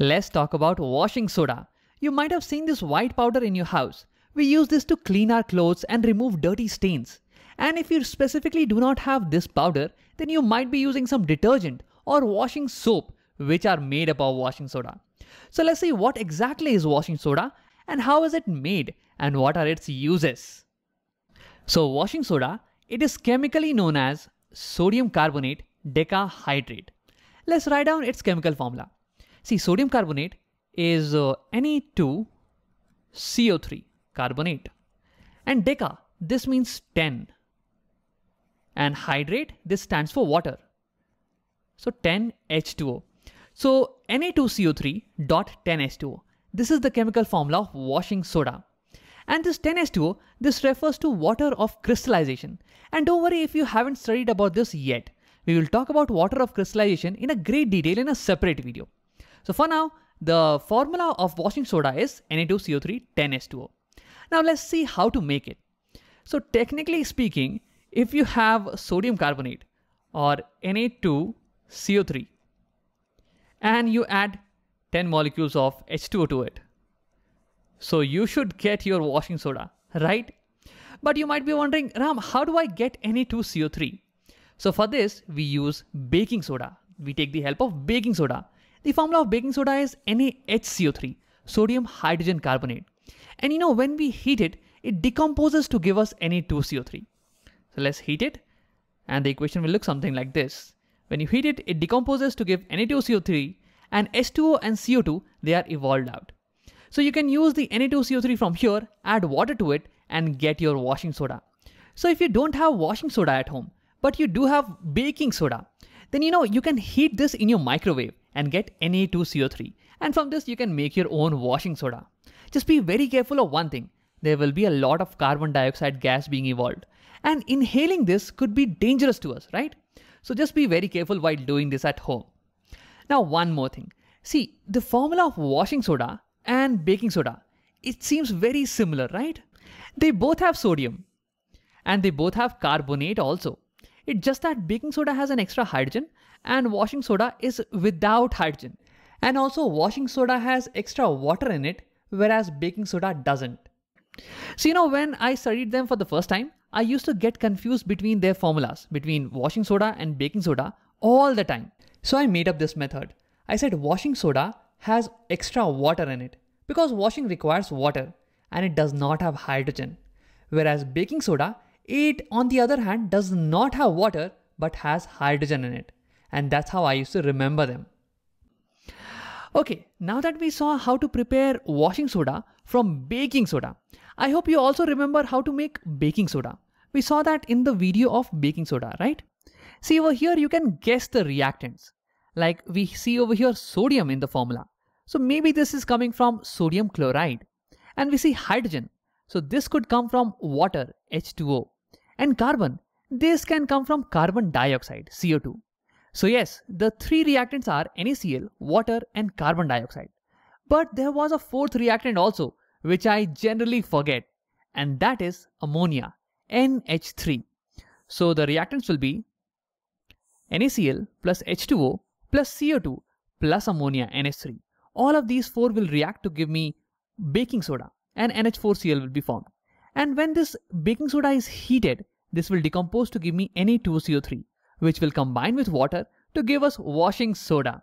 Let's talk about washing soda. You might have seen this white powder in your house. We use this to clean our clothes and remove dirty stains. And if you specifically do not have this powder, then you might be using some detergent or washing soap which are made up of washing soda. So let's see what exactly is washing soda and how is it made and what are its uses. So washing soda, it is chemically known as sodium carbonate decahydrate. Let's write down its chemical formula. See, sodium carbonate is uh, Ne2CO3 carbonate. And deca, this means 10. And hydrate, this stands for water. So 10H2O. So Na2CO3 dot 10H2O. This is the chemical formula of washing soda. And this 10H2O, this refers to water of crystallization. And don't worry if you haven't studied about this yet. We will talk about water of crystallization in a great detail in a separate video. So for now, the formula of washing soda is Na2CO3-10H2O. Now let's see how to make it. So technically speaking, if you have sodium carbonate or Na2CO3 and you add 10 molecules of H2O to it, so you should get your washing soda, right? But you might be wondering, Ram, how do I get Na2CO3? So for this, we use baking soda. We take the help of baking soda the formula of baking soda is NaHCO3, sodium hydrogen carbonate. And you know, when we heat it, it decomposes to give us Na2CO3. So let's heat it, and the equation will look something like this. When you heat it, it decomposes to give Na2CO3, and H2O and CO2, they are evolved out. So you can use the Na2CO3 from here, add water to it, and get your washing soda. So if you don't have washing soda at home, but you do have baking soda, then you know you can heat this in your microwave and get Na2CO3. And from this, you can make your own washing soda. Just be very careful of one thing there will be a lot of carbon dioxide gas being evolved. And inhaling this could be dangerous to us, right? So just be very careful while doing this at home. Now, one more thing. See, the formula of washing soda and baking soda, it seems very similar, right? They both have sodium and they both have carbonate also. It's just that baking soda has an extra hydrogen and washing soda is without hydrogen. And also washing soda has extra water in it whereas baking soda doesn't. So you know when I studied them for the first time, I used to get confused between their formulas between washing soda and baking soda all the time. So I made up this method. I said washing soda has extra water in it because washing requires water and it does not have hydrogen. Whereas baking soda it, on the other hand, does not have water but has hydrogen in it. And that's how I used to remember them. Okay, now that we saw how to prepare washing soda from baking soda, I hope you also remember how to make baking soda. We saw that in the video of baking soda, right? See over here, you can guess the reactants. Like we see over here sodium in the formula. So maybe this is coming from sodium chloride. And we see hydrogen. So this could come from water, H2O and carbon. This can come from carbon dioxide, CO2. So yes, the three reactants are NaCl, water and carbon dioxide. But there was a fourth reactant also, which I generally forget, and that is ammonia, NH3. So the reactants will be NaCl plus H2O plus CO2 plus ammonia NH3. All of these four will react to give me baking soda and NH4Cl will be formed. And when this baking soda is heated, this will decompose to give me Na2CO3, which will combine with water to give us washing soda.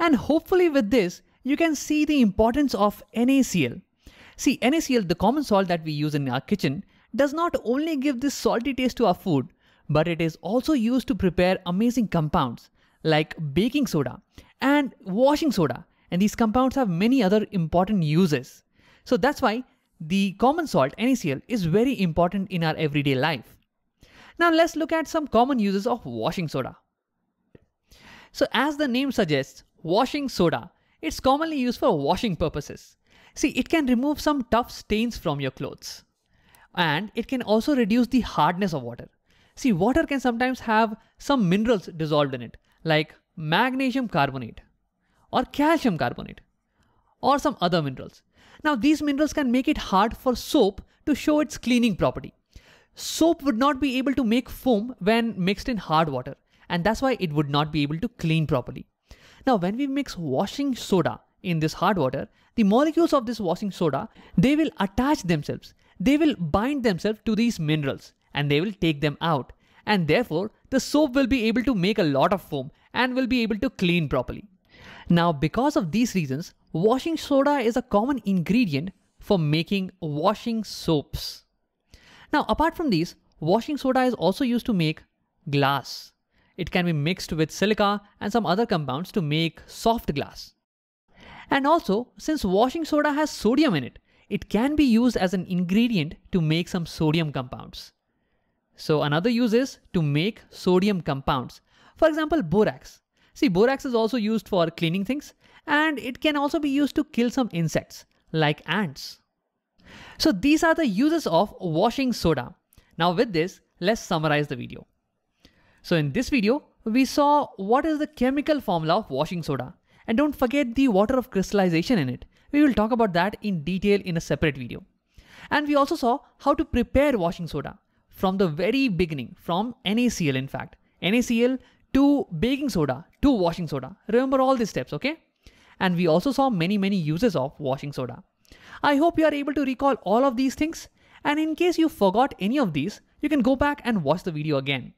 And hopefully with this, you can see the importance of NaCl. See, NaCl, the common salt that we use in our kitchen, does not only give this salty taste to our food, but it is also used to prepare amazing compounds like baking soda and washing soda. And these compounds have many other important uses. So that's why the common salt NaCl is very important in our everyday life. Now let's look at some common uses of washing soda. So as the name suggests, washing soda, it's commonly used for washing purposes. See, it can remove some tough stains from your clothes. And it can also reduce the hardness of water. See, water can sometimes have some minerals dissolved in it, like magnesium carbonate or calcium carbonate or some other minerals. Now these minerals can make it hard for soap to show its cleaning property. Soap would not be able to make foam when mixed in hard water and that's why it would not be able to clean properly. Now when we mix washing soda in this hard water, the molecules of this washing soda, they will attach themselves. They will bind themselves to these minerals and they will take them out. And therefore, the soap will be able to make a lot of foam and will be able to clean properly. Now, because of these reasons, Washing soda is a common ingredient for making washing soaps. Now, apart from these, washing soda is also used to make glass. It can be mixed with silica and some other compounds to make soft glass. And also, since washing soda has sodium in it, it can be used as an ingredient to make some sodium compounds. So another use is to make sodium compounds. For example, borax. See, borax is also used for cleaning things and it can also be used to kill some insects like ants. So these are the uses of washing soda. Now with this, let's summarize the video. So in this video, we saw what is the chemical formula of washing soda and don't forget the water of crystallization in it. We will talk about that in detail in a separate video. And we also saw how to prepare washing soda from the very beginning, from NaCl in fact. NaCl to baking soda to washing soda. Remember all these steps, okay? and we also saw many, many uses of washing soda. I hope you are able to recall all of these things, and in case you forgot any of these, you can go back and watch the video again.